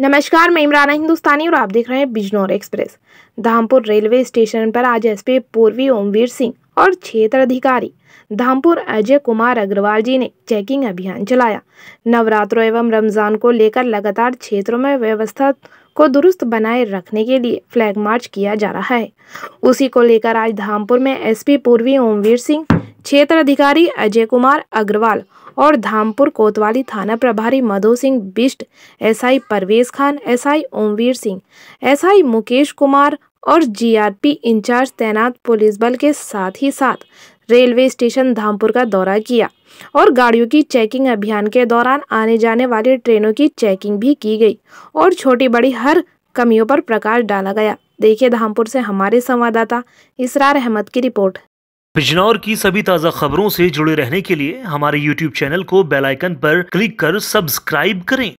नमस्कार मैं इमराना हिंदुस्तानी और आप देख रहे हैं Bijnor express Dhampur railway station पर आज पी पूर्वी ओमवीर सिंह और क्षेत्र अधिकारी धामपुर अजय कुमार अग्रवाल जी ने चेकिंग अभियान चलाया नवरात्रों एवं रमजान को लेकर लगातार क्षेत्रों में व्यवस्था को दुरुस्त बनाए रखने के लिए फ्लैग मार्च किया जा रहा है उसी को लेकर आज धामपुर में एस पूर्वी ओमवीर सिंह क्षेत्र अधिकारी अजय कुमार अग्रवाल और धामपुर कोतवाली थाना प्रभारी Madhu Singh Bisht SI Parvez Khan SI Omvir Singh SI Mukesh Kumar और जीआरपी इंचार्ज तैनात पुलिस बल के साथ ही साथ रेलवे स्टेशन धामपुर का दौरा किया और गाड़ियों की चेकिंग अभियान के दौरान आने जाने वाली ट्रेनों की चेकिंग भी की गई और छोटी बड़ी हर कमियों पर प्रकाश डाला गया देखिए धामपुर से हमारे संवाददाता इसरार अहमद की रिपोर्ट बिजनौर की सभी ताज़ा खबरों से जुड़े रहने के लिए हमारे YouTube चैनल को बेल आइकन पर क्लिक कर सब्सक्राइब करें